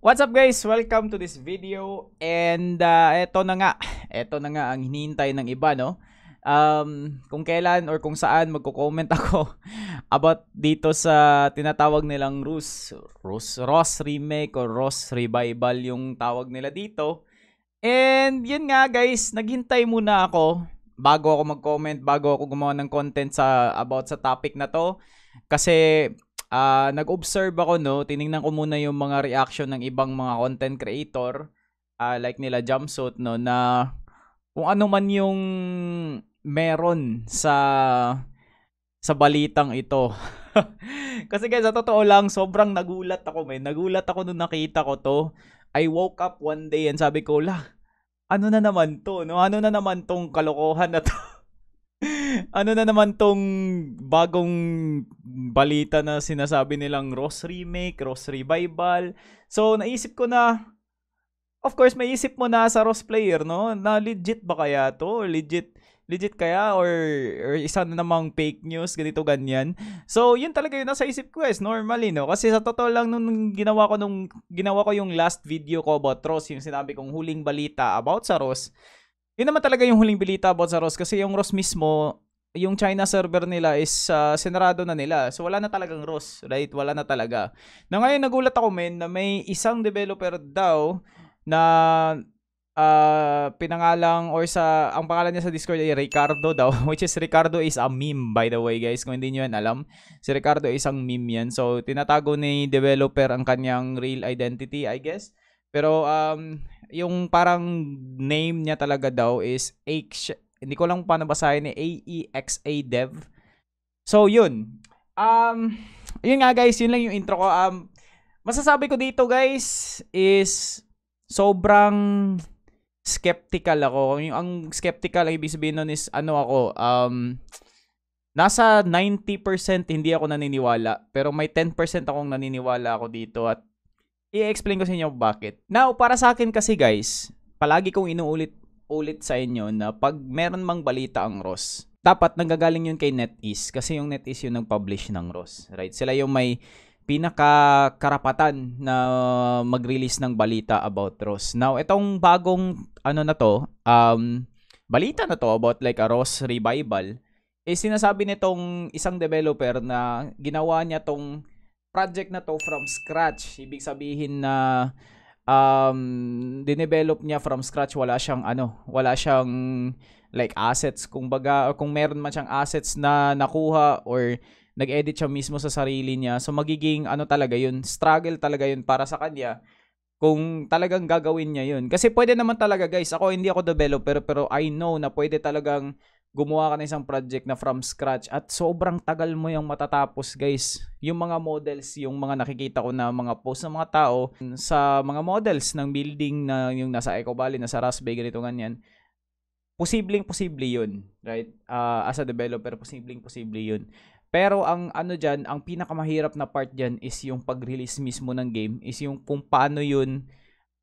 What's up guys? Welcome to this video and uh, eto na nga, eto na nga ang hinihintay ng iba no. Um, kung kailan or kung saan magko-comment ako about dito sa tinatawag nilang Rus, Rus, Ross remake or Ross revival yung tawag nila dito. And yun nga guys, naghintay muna ako bago ako mag-comment, bago ako gumawa ng content sa about sa topic na to kasi uh, nag-observe ako no, tiningnan ko muna yung mga reaction ng ibang mga content creator uh, like nila Jumpsuit no na kung ano man yung meron sa sa balitang ito. Kasi guys, sa totoo lang, sobrang nagulat ako, may nagulat ako nung nakita ko to. I woke up one day and sabi ko, la, ano na naman to? No? Ano na naman tong kalokohan na to? ano na naman tong bagong balita na sinasabi nilang Ross remake, Ross revival. So naisip ko na Of course, may isip mo na sa Ross player, no? Na legit ba kaya to? Legit legit kaya or, or isa na namang fake news ganito ganyan so yun talaga yun nasa isip ko guys eh. normally eh, no kasi sa totoo lang nung ginawa ko nung ginawa ko yung last video ko about Ross yung sinabi kong huling balita about sa Ross yun naman talaga yung huling balita about sa Ross kasi yung Ross mismo, yung China server nila is uh, ah, sinarado na nila. So wala na talagang Ross, right? Wala na talaga. Na ngayon nagulat ako men na may isang developer daw na uh, pinangalang or sa ang pangalan niya sa Discord ay Ricardo daw which is Ricardo is a meme by the way guys kung hindi niyo yan alam si Ricardo ay isang meme yan so tinatago ni developer ang kanyang real identity I guess pero um, yung parang name niya talaga daw is Aix, hindi ko lang paano basahin ni eh, A E X A Dev. So yun. Um, yun nga guys, yun lang yung intro ko. Um, masasabi ko dito guys is sobrang skeptical ako. Yung, ang skeptical, ang ibig sabihin nun is ano ako, um, nasa 90% hindi ako naniniwala. Pero may 10% akong naniniwala ako dito at i-explain ko sa inyo bakit. Now, para sa akin kasi guys, palagi kong inuulit ulit sa inyo na pag meron mang balita ang Ross, dapat nanggagaling yun kay NetEase kasi yung NetEase yung nag-publish ng Ross. right? Sila yung may pinakakarapatan na mag-release ng balita about Ross. Now, itong bagong ano na to, um, balita na to about like a Ross revival, eh sinasabi nitong isang developer na ginawa niya tong project na to from scratch. Ibig sabihin na um, dinevelop niya from scratch. Wala siyang ano, wala siyang like assets. Kung, baga, kung meron man siyang assets na nakuha or nag-edit siya mismo sa sarili niya. So magiging ano talaga yun, struggle talaga yun para sa kanya kung talagang gagawin niya yun. Kasi pwede naman talaga guys, ako hindi ako developer pero I know na pwede talagang gumawa ka ng isang project na from scratch at sobrang tagal mo yung matatapos guys. Yung mga models, yung mga nakikita ko na mga post ng mga tao sa mga models ng building na yung nasa Eco Valley, nasa Rasbay, ganito ganyan. Posibleng posible yun, right? Uh, as a developer, posibleng posible yun. Pero ang ano diyan, ang pinakamahirap na part diyan is yung pag-release mismo ng game, is yung kung paano yun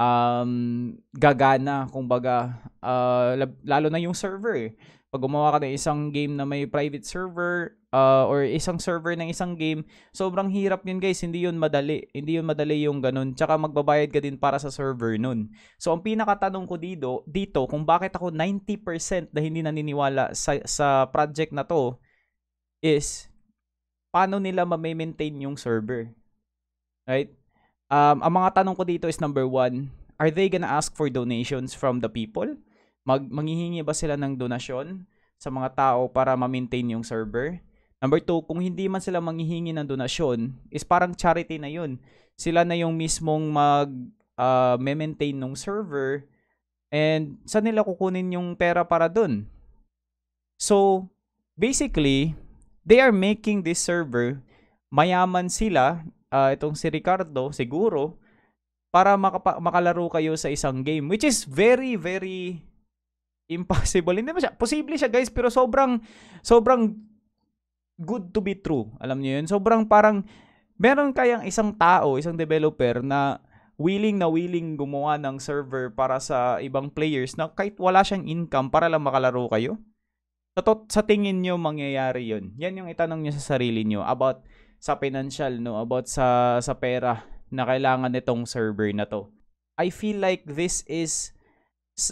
um, gagana, kumbaga, uh, lalo na yung server. Eh pag gumawa ka ng isang game na may private server uh, or isang server ng isang game, sobrang hirap yun guys. Hindi yun madali. Hindi yun madali yung ganun. Tsaka magbabayad ka din para sa server nun. So, ang pinakatanong ko dito, dito kung bakit ako 90% na hindi naniniwala sa, sa project na to is paano nila ma-maintain yung server. Right? Um, ang mga tanong ko dito is number one, are they gonna ask for donations from the people? mag manghihingi ba sila ng donasyon sa mga tao para ma-maintain yung server? Number two, kung hindi man sila manghihingi ng donasyon, is parang charity na yun. Sila na yung mismong mag uh, ah, maintain ng server and sa nila kukunin yung pera para dun? So, basically, they are making this server mayaman sila, uh, itong si Ricardo siguro, para makapa- makalaro kayo sa isang game which is very very impossible. Hindi masya, posible siya guys, pero sobrang, sobrang good to be true. Alam niyo yun? Sobrang parang, meron kayang isang tao, isang developer na willing na willing gumawa ng server para sa ibang players na kahit wala siyang income para lang makalaro kayo? Sa, to- sa tingin nyo mangyayari yun. Yan yung itanong nyo sa sarili nyo about sa financial, no? about sa, sa pera na kailangan nitong server na to. I feel like this is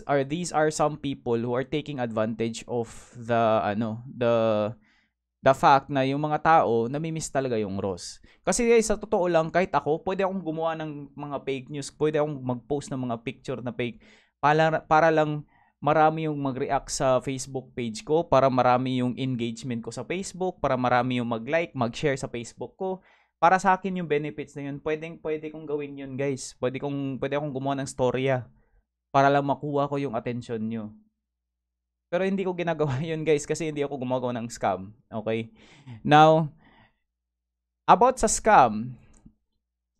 are these are some people who are taking advantage of the ano the the fact na yung mga tao namimiss talaga yung Ross. Kasi guys, sa totoo lang kahit ako, pwede akong gumawa ng mga fake news, pwede akong mag-post ng mga picture na fake para para lang marami yung mag-react sa Facebook page ko, para marami yung engagement ko sa Facebook, para marami yung mag-like, mag-share sa Facebook ko. Para sa akin yung benefits na yun, pwedeng pwede kong gawin yun, guys. Pwede kong pwede akong gumawa ng storya. Ah para lang makuha ko yung attention nyo. Pero hindi ko ginagawa yun guys kasi hindi ako gumagawa ng scam. Okay? Now, about sa scam,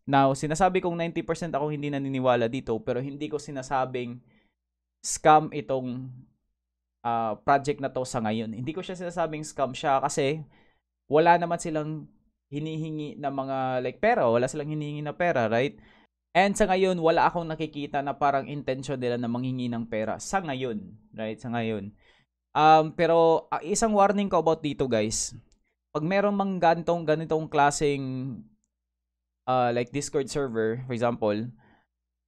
now, sinasabi kong 90% ako hindi naniniwala dito pero hindi ko sinasabing scam itong uh, project na to sa ngayon. Hindi ko siya sinasabing scam siya kasi wala naman silang hinihingi na mga like pera, wala silang hinihingi na pera, right? And sa ngayon, wala akong nakikita na parang intention nila na manghingi ng pera sa ngayon, right? Sa ngayon. Um, pero uh, isang warning ko about dito, guys. Pag merong mang gantong ganitong klaseng uh, like Discord server, for example,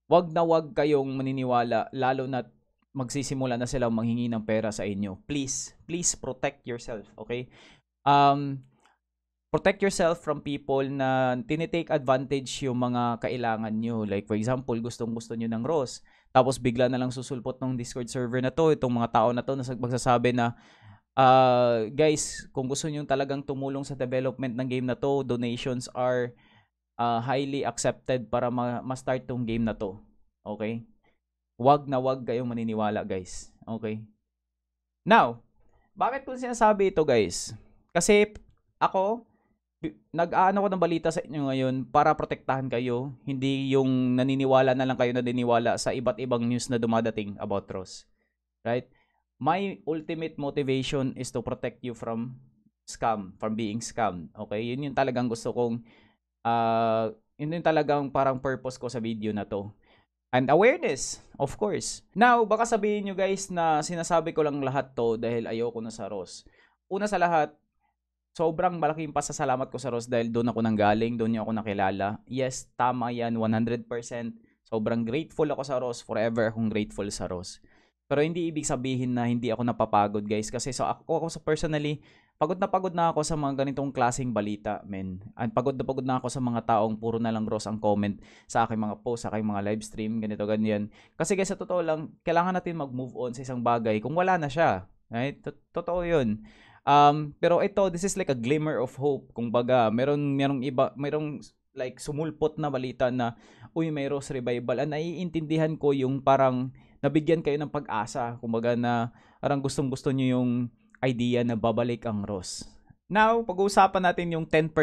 wag na wag kayong maniniwala lalo na magsisimula na sila manghingi ng pera sa inyo. Please, please protect yourself, okay? Um, protect yourself from people na tinitake advantage yung mga kailangan nyo. Like for example, gustong gusto nyo ng rose, tapos bigla na lang susulpot ng Discord server na to, itong mga tao na to na magsasabi na, uh, guys, kung gusto nyo talagang tumulong sa development ng game na to, donations are uh, highly accepted para ma- ma-start tong game na to. Okay? Wag na wag kayong maniniwala, guys. Okay? Now, bakit ko sinasabi ito, guys? Kasi ako, nag-aano ko ng balita sa inyo ngayon para protektahan kayo, hindi yung naniniwala na lang kayo na diniwala sa iba't ibang news na dumadating about Ross. Right? My ultimate motivation is to protect you from scam, from being scammed. Okay? Yun yung talagang gusto kong uh, yun yung talagang parang purpose ko sa video na to. And awareness, of course. Now, baka sabihin nyo guys na sinasabi ko lang lahat to dahil ayoko na sa Ross. Una sa lahat, sobrang malaki yung pasasalamat ko sa Ross dahil doon ako nang galing, doon niya ako nakilala. Yes, tama yan, 100%. Sobrang grateful ako sa Ross, forever akong grateful sa Ross. Pero hindi ibig sabihin na hindi ako napapagod guys kasi so ako, ako sa personally, pagod na pagod na ako sa mga ganitong klaseng balita men. And pagod na pagod na ako sa mga taong puro na lang Ross ang comment sa aking mga post, sa aking mga live stream, ganito ganyan. Kasi guys sa totoo lang, kailangan natin mag-move on sa isang bagay kung wala na siya. Right? Totoo yun. Um, pero ito, this is like a glimmer of hope. Kung baga, meron, merong iba, merong like sumulpot na balita na, uy, may Rose Revival. At ah, naiintindihan ko yung parang nabigyan kayo ng pag-asa. Kung baga na, parang gustong-gusto nyo yung idea na babalik ang Rose. Now, pag-uusapan natin yung 10%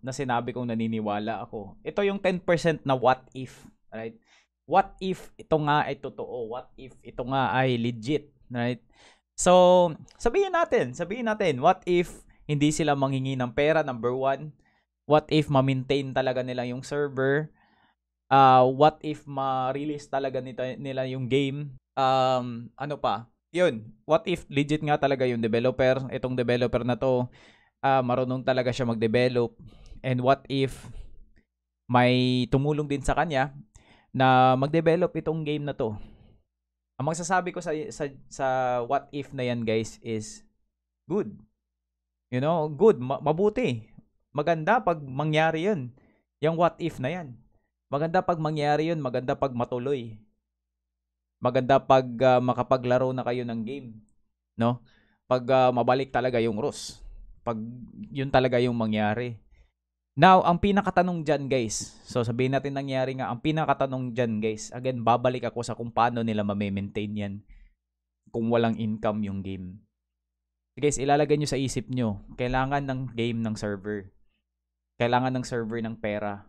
na sinabi kong naniniwala ako. Ito yung 10% na what if, right? What if ito nga ay totoo? What if ito nga ay legit, right? So, sabihin natin, sabihin natin, what if hindi sila manghingi ng pera, number one? What if ma-maintain talaga nila yung server? Uh, what if ma-release talaga nito, nila yung game? Um, ano pa? Yun, what if legit nga talaga yung developer, itong developer na to, uh, marunong talaga siya mag-develop? And what if may tumulong din sa kanya na mag-develop itong game na to? Ang magsasabi ko sa, sa, sa what if na yan guys is good. You know, good, ma- mabuti. Maganda pag mangyari yun. Yung what if na yan. Maganda pag mangyari yun, maganda pag matuloy. Maganda pag uh, makapaglaro na kayo ng game, no? Pag uh, mabalik talaga yung rules. Pag yun talaga yung mangyari. Now, ang pinakatanong dyan guys, so sabihin natin nangyari nga, ang pinakatanong dyan guys, again, babalik ako sa kung paano nila ma-maintain yan kung walang income yung game. So guys, ilalagay nyo sa isip nyo, kailangan ng game ng server. Kailangan ng server ng pera.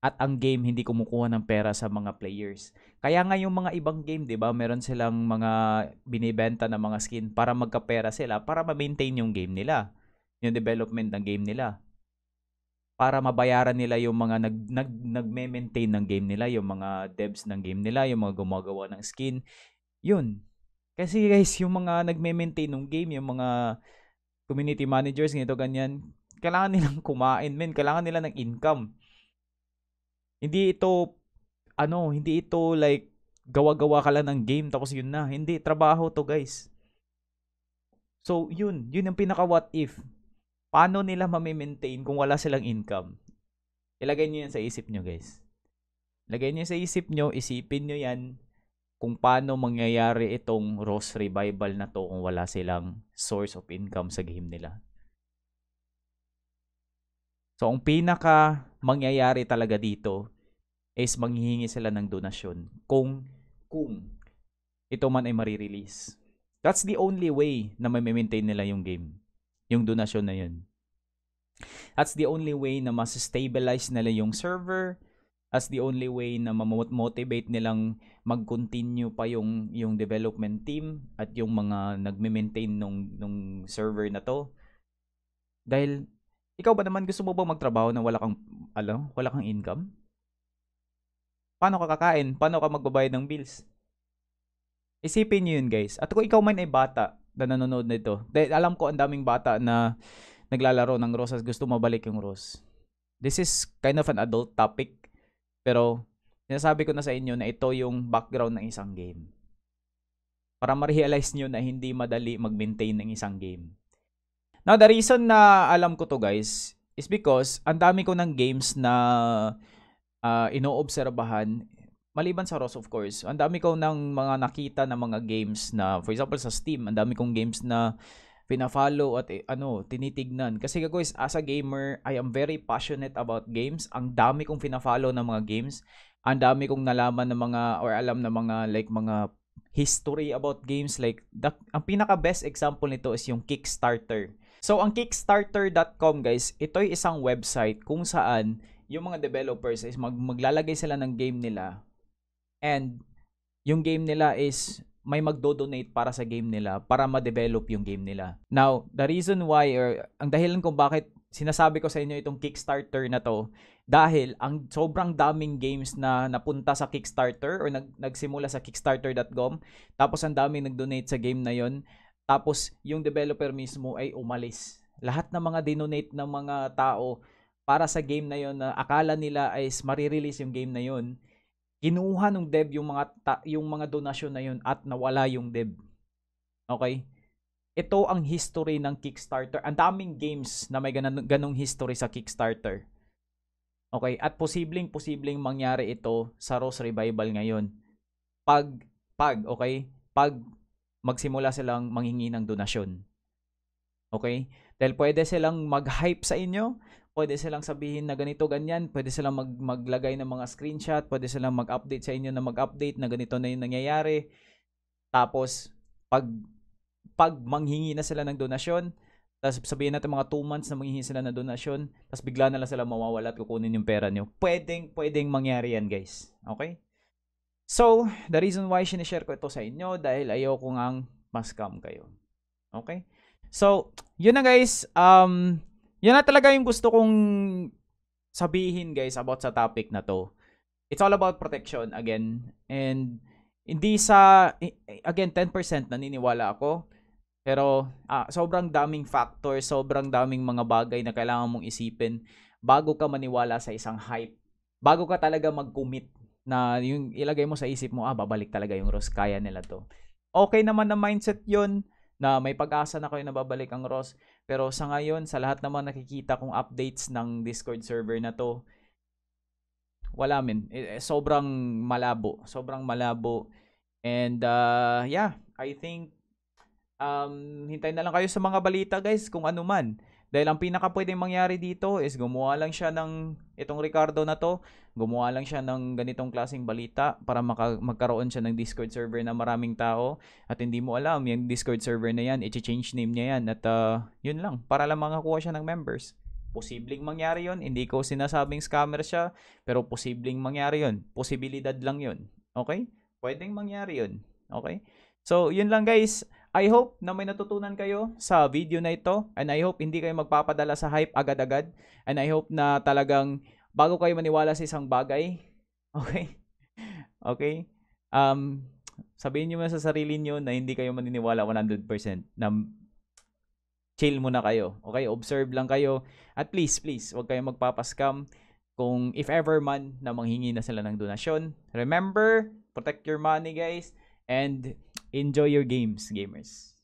At ang game hindi kumukuha ng pera sa mga players. Kaya nga yung mga ibang game, di ba, meron silang mga binibenta na mga skin para magkapera sila, para ma-maintain yung game nila, yung development ng game nila para mabayaran nila yung mga nag, nag nagme-maintain ng game nila, yung mga devs ng game nila, yung mga gumagawa ng skin. Yun. Kasi guys, yung mga nagme-maintain ng game, yung mga community managers, nito ganyan, kailangan nilang kumain, men. Kailangan nila ng income. Hindi ito, ano, hindi ito like, gawa-gawa ka lang ng game, tapos yun na. Hindi, trabaho to, guys. So, yun. Yun ang pinaka what if paano nila mamimaintain kung wala silang income? Ilagay nyo yan sa isip nyo, guys. Lagay nyo sa isip nyo, isipin nyo yan kung paano mangyayari itong Rose Revival na to kung wala silang source of income sa game nila. So, ang pinaka mangyayari talaga dito is manghihingi sila ng donasyon kung kung ito man ay marirelease. That's the only way na may maintain nila yung game yung donasyon na yun. That's the only way na mas stabilize nila yung server. That's the only way na mamotivate nilang mag-continue pa yung yung development team at yung mga nagme-maintain nung nung server na to. Dahil ikaw ba naman gusto mo bang magtrabaho na wala kang alam, wala kang income? Paano ka kakain? Paano ka magbabayad ng bills? Isipin niyo yun, guys. At kung ikaw man ay bata, na nanonood nito. Dahil alam ko ang daming bata na naglalaro ng Rose at gusto mabalik yung Rose. This is kind of an adult topic pero sinasabi ko na sa inyo na ito yung background ng isang game. Para ma-realize nyo na hindi madali mag-maintain ng isang game. Now, the reason na alam ko to guys is because ang dami ko ng games na uh, inoobserbahan maliban sa ROS of course, ang dami ko ng mga nakita na mga games na, for example sa Steam, ang dami kong games na pina-follow at eh, ano, tinitignan. Kasi guys, as a gamer, I am very passionate about games. Ang dami kong pina-follow ng mga games. Ang dami kong nalaman ng mga or alam ng mga like mga history about games like the, ang pinaka best example nito is yung Kickstarter. So ang kickstarter.com guys, ito ay isang website kung saan yung mga developers is mag, maglalagay sila ng game nila And yung game nila is may magdo-donate para sa game nila para ma-develop yung game nila. Now, the reason why or ang dahilan kung bakit sinasabi ko sa inyo itong Kickstarter na to dahil ang sobrang daming games na napunta sa Kickstarter or nag, nagsimula sa kickstarter.com tapos ang daming nag-donate sa game na yon tapos yung developer mismo ay umalis. Lahat ng mga dinonate ng mga tao para sa game na yon na akala nila ay marirelease yung game na yon Kinuha ng DEB yung mga ta- yung mga donasyon na yun at nawala yung DEB. Okay? Ito ang history ng Kickstarter. Ang daming games na may ganun, ganung history sa Kickstarter. Okay? At posibleng posibleng mangyari ito sa Rose Revival ngayon. Pag pag okay? Pag magsimula silang manghingi ng donasyon. Okay? Dahil pwede silang mag-hype sa inyo, pwede silang sabihin na ganito ganyan, pwede silang mag maglagay ng mga screenshot, pwede silang mag-update sa inyo na mag-update na ganito na 'yung nangyayari. Tapos pag pag manghingi na sila ng donasyon, tapos sabihin natin mga 2 months na manghingi sila ng donasyon, tapos bigla na lang sila mawawala at kukunin yung pera niyo. Pwedeng, pwedeng mangyari yan guys. Okay? So, the reason why sinishare ko ito sa inyo dahil ayoko ngang scam kayo. Okay? So, yun na guys. Um, yan na talaga yung gusto kong sabihin guys about sa topic na to. It's all about protection again. And hindi sa, again, 10% naniniwala ako. Pero ah, sobrang daming factor, sobrang daming mga bagay na kailangan mong isipin bago ka maniwala sa isang hype. Bago ka talaga mag-commit na yung ilagay mo sa isip mo, ah, babalik talaga yung Roskaya nila to. Okay naman na mindset yon na may pag-asa na kayo na babalik ang Ross. Pero sa ngayon, sa lahat naman nakikita kong updates ng Discord server na to, wala men. Eh, eh, sobrang malabo. Sobrang malabo. And uh, yeah, I think um, hintay na lang kayo sa mga balita guys kung ano man. Dahil ang pinaka pwedeng mangyari dito is gumawa lang siya ng itong Ricardo na to, gumawa lang siya ng ganitong klaseng balita para maka- magkaroon siya ng Discord server na maraming tao at hindi mo alam yung Discord server na yan, i-change name niya yan at uh, yun lang para lang makakuha siya ng members. Posibleng mangyari yon hindi ko sinasabing scammer siya, pero posibleng mangyari yon Posibilidad lang yon Okay? Pwedeng mangyari yon Okay? So, yun lang guys. I hope na may natutunan kayo sa video na ito and I hope hindi kayo magpapadala sa hype agad-agad and I hope na talagang bago kayo maniwala sa isang bagay, okay? Okay? Um, sabihin niyo muna sa sarili niyo na hindi kayo maniniwala 100% na chill muna kayo. Okay? Observe lang kayo. At please, please, huwag kayong magpapascam kung if ever man na manghingi na sila ng donasyon. Remember, protect your money guys and Enjoy your games, gamers.